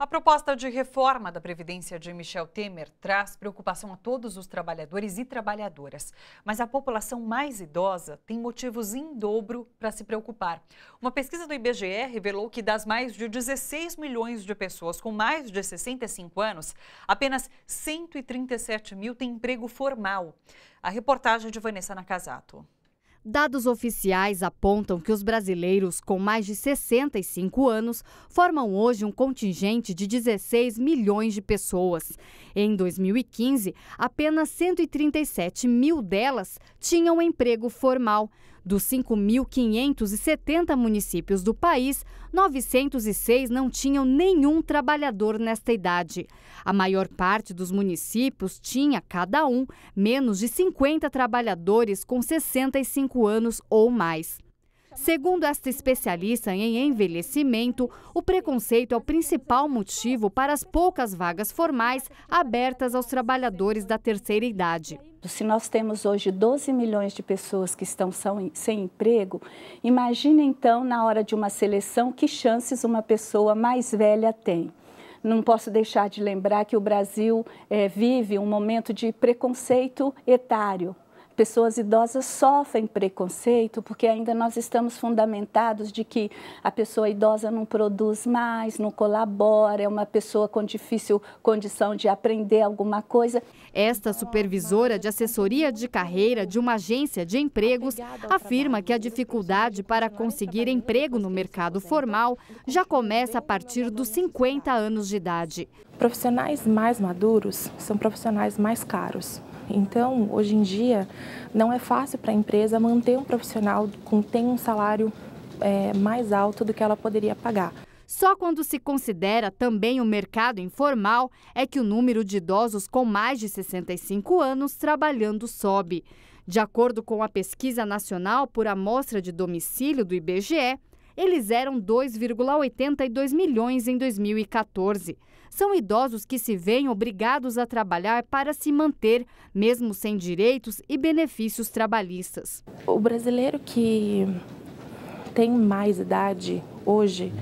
A proposta de reforma da Previdência de Michel Temer traz preocupação a todos os trabalhadores e trabalhadoras. Mas a população mais idosa tem motivos em dobro para se preocupar. Uma pesquisa do IBGE revelou que das mais de 16 milhões de pessoas com mais de 65 anos, apenas 137 mil têm emprego formal. A reportagem de Vanessa Nakazato. Dados oficiais apontam que os brasileiros com mais de 65 anos formam hoje um contingente de 16 milhões de pessoas. Em 2015, apenas 137 mil delas tinham emprego formal. Dos 5.570 municípios do país, 906 não tinham nenhum trabalhador nesta idade. A maior parte dos municípios tinha, cada um, menos de 50 trabalhadores com 65 anos ou mais. Segundo esta especialista em envelhecimento, o preconceito é o principal motivo para as poucas vagas formais abertas aos trabalhadores da terceira idade. Se nós temos hoje 12 milhões de pessoas que estão sem emprego, imagine então, na hora de uma seleção, que chances uma pessoa mais velha tem não posso deixar de lembrar que o Brasil é, vive um momento de preconceito etário pessoas idosas sofrem preconceito porque ainda nós estamos fundamentados de que a pessoa idosa não produz mais, não colabora, é uma pessoa com difícil condição de aprender alguma coisa. Esta supervisora de assessoria de carreira de uma agência de empregos afirma que a dificuldade para conseguir emprego no mercado formal já começa a partir dos 50 anos de idade. Profissionais mais maduros são profissionais mais caros então, hoje em dia, não é fácil para a empresa manter um profissional com tem um salário é, mais alto do que ela poderia pagar. Só quando se considera também o mercado informal é que o número de idosos com mais de 65 anos trabalhando sobe. De acordo com a Pesquisa Nacional por Amostra de Domicílio do IBGE, eles eram 2,82 milhões em 2014. São idosos que se veem obrigados a trabalhar para se manter, mesmo sem direitos e benefícios trabalhistas. O brasileiro que tem mais idade hoje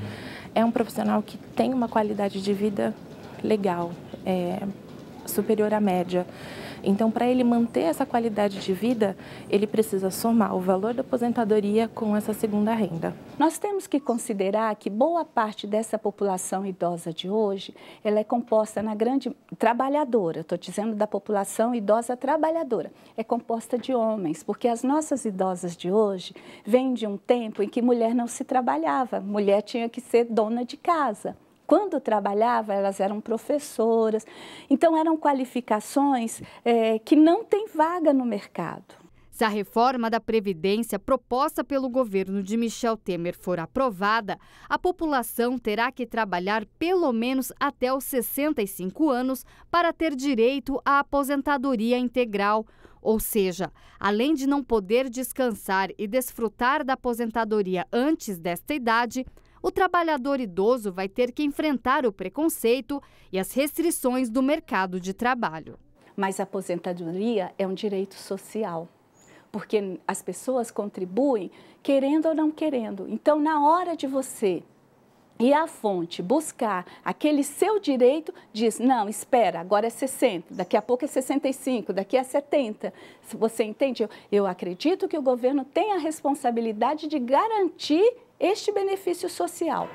é um profissional que tem uma qualidade de vida legal, é, superior à média. Então, para ele manter essa qualidade de vida, ele precisa somar o valor da aposentadoria com essa segunda renda. Nós temos que considerar que boa parte dessa população idosa de hoje, ela é composta na grande trabalhadora, estou dizendo da população idosa trabalhadora, é composta de homens, porque as nossas idosas de hoje vêm de um tempo em que mulher não se trabalhava, mulher tinha que ser dona de casa. Quando trabalhava, elas eram professoras. Então, eram qualificações é, que não têm vaga no mercado. Se a reforma da Previdência proposta pelo governo de Michel Temer for aprovada, a população terá que trabalhar pelo menos até os 65 anos para ter direito à aposentadoria integral. Ou seja, além de não poder descansar e desfrutar da aposentadoria antes desta idade, o trabalhador idoso vai ter que enfrentar o preconceito e as restrições do mercado de trabalho. Mas a aposentadoria é um direito social, porque as pessoas contribuem querendo ou não querendo. Então, na hora de você e a fonte buscar aquele seu direito, diz: não, espera, agora é 60, daqui a pouco é 65, daqui a é 70. Você entende? eu acredito que o governo tem a responsabilidade de garantir este benefício social.